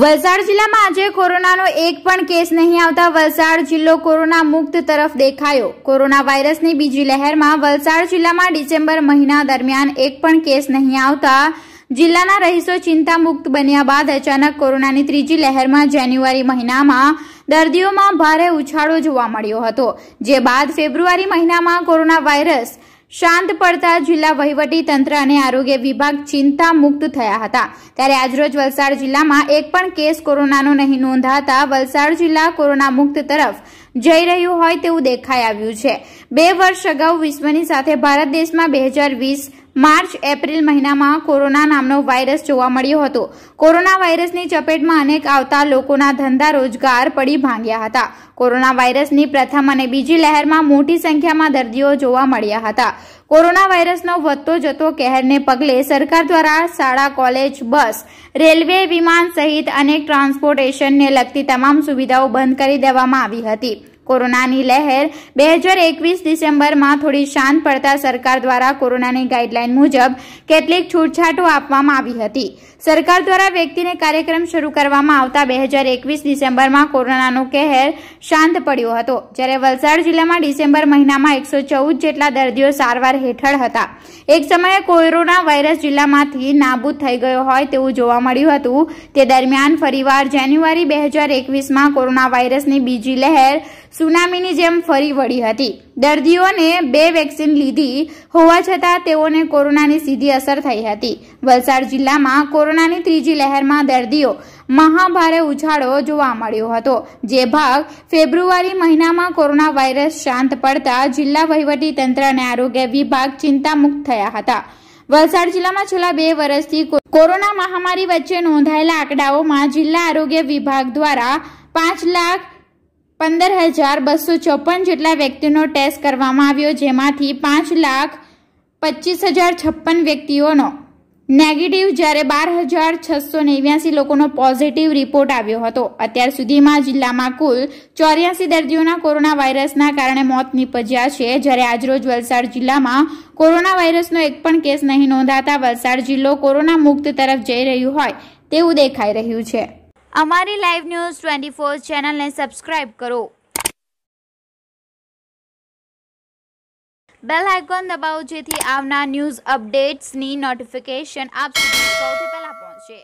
વલસાડ જિલ્લામાં આજે કોરોનાનો એક પણ કેસ નહીં આવતા વલસાડ જિલ્લો કોરોના મુક્ત તરફ દેખાયો કોરોના વાયરસની બીજી લહેરમાં વલસાડ જિલ્લામાં ડિસેમ્બર મહિના દરમિયાન એક પણ કેસ નહીં આવતા જિલ્લાના રહીશો ચિંતામુક્ત બન્યા બાદ અચાનક કોરોનાની ત્રીજી લહેરમાં જાન્યુઆરી મહિનામાં દર્દીઓમાં ભારે ઉછાળો જોવા મળ્યો હતો જે બાદ ફેબ્રુઆરી મહિનામાં કોરોના વાયરસ શાંત પડતા જિલ્લા વહીવટી તંત્ર અને આરોગ્ય વિભાગ ચિંતા મુક્ત થયા હતા ત્યારે આજરોજ વલસાડ જિલ્લામાં એક પણ કેસ કોરોનાનો નહીં નોંધાતા વલસાડ જિલ્લા કોરોના મુક્ત તરફ જઈ રહ્યું હોય તેવું દેખાઈ આવ્યું છે બે વર્ષ અગાઉ વિશ્વની સાથે ભારત દેશમાં બે હજાર વીસ માર્ચ એપ્રિલ મહિનામાં કોરોના નામનો વાયરસ જોવા મળ્યો હતો કોરોના વાયરસની ચપેટમાં અનેક આવતા લોકોના ધંધા રોજગાર પડી ભાંગ્યા હતા કોરોના વાયરસની પ્રથમ અને બીજી લહેરમાં મોટી સંખ્યામાં દર્દીઓ જોવા મળ્યા હતા કોરોના વાયરસનો વધતો જતો કહેરને પગલે સરકાર દ્વારા શાળા કોલેજ બસ રેલવે વિમાન સહિત અનેક ટ્રાન્સપોર્ટેશનને લગતી તમામ સુવિધાઓ બંધ કરી દેવામાં આવી હતી કોરોનાની લહેર બે હજાર એકવીસ ડિસેમ્બરમાં થોડી શાંત પડતા સરકાર દ્વારા કોરોનાની ગાઈડલાઈન મુજબ કેટલીક છૂટછાટો આપવામાં આવી હતી સરકાર દ્વારા વ્યક્તિને કાર્યક્રમ શરૂ કરવામાં આવતા બે હજાર એકવીસ ડિસેમ્બરમાં કોરોનાનો કહેર શાંત પડ્યો હતો જ્યારે વલસાડ જિલ્લામાં ડિસેમ્બર મહિનામાં એકસો ચૌદ જેટલા દર્દીઓ સારવાર હેઠળ હતા એક સમયે કોરોના વાયરસ જિલ્લામાંથી નાબૂદ થઈ ગયો હોય તેવું જોવા મળ્યું હતું તે દરમિયાન ફરીવાર જાન્યુઆરી બે હજાર એકવીસમાં કોરોના વાયરસની બીજી લહેર સુનામીની જેમ ફરી વળી હતી દર્દીઓને બે વેક્સિન લીધી હોવા છતાં તેઓને કોરોનાની સીધી અસર થઈ હતી વલસાડ જિલ્લામાં કોરોનાની ત્રીજી લહેરમાં દર્દીઓ મહાભારે ઉછાળો જોવા મળ્યો હતો જે ભાગ ફેબ્રુઆરી મહિનામાં કોરોના વાયરસ શાંત પડતા જિલ્લા વહીવટી તંત્ર અને આરોગ્ય વિભાગ ચિંતામુક્ત થયા હતા વલસાડ જિલ્લામાં છેલ્લા બે વર્ષથી કોરોના મહામારી વચ્ચે નોંધાયેલા આંકડાઓમાં જિલ્લા આરોગ્ય વિભાગ દ્વારા પાંચ લાખ પંદર હજાર બસો ચોપન જેટલા વ્યક્તિઓનો ટેસ્ટ કરવામાં આવ્યો જેમાંથી પાંચ લાખ પચીસ હજાર છપ્પન વ્યક્તિઓનો નેગેટિવ જ્યારે બાર હજાર છસો નેવ્યાસી લોકોનો પોઝિટિવ રિપોર્ટ આવ્યો હતો અત્યાર સુધીમાં જિલ્લામાં કુલ ચોર્યાસી દર્દીઓના કોરોના વાયરસના કારણે મોત નીપજ્યા છે જ્યારે આજરોજ વલસાડ જિલ્લામાં કોરોના વાયરસનો એક પણ કેસ નહીં નોંધાતા વલસાડ જિલ્લો કોરોના મુક્ત તરફ જઈ રહ્યું હોય તેવું દેખાઈ રહ્યું છે અમારી લાઈવ ન્યૂઝ ટ્વેન્ટી ફોર ચેનલને સબસ્ક્રાઈબ કરો બેલ આઇકોન દબાવો જેથી આવનાર ન્યૂઝ અપડેટ્સની નોટિફિકેશન આપ સુધી સૌથી પહેલાં પહોંચશે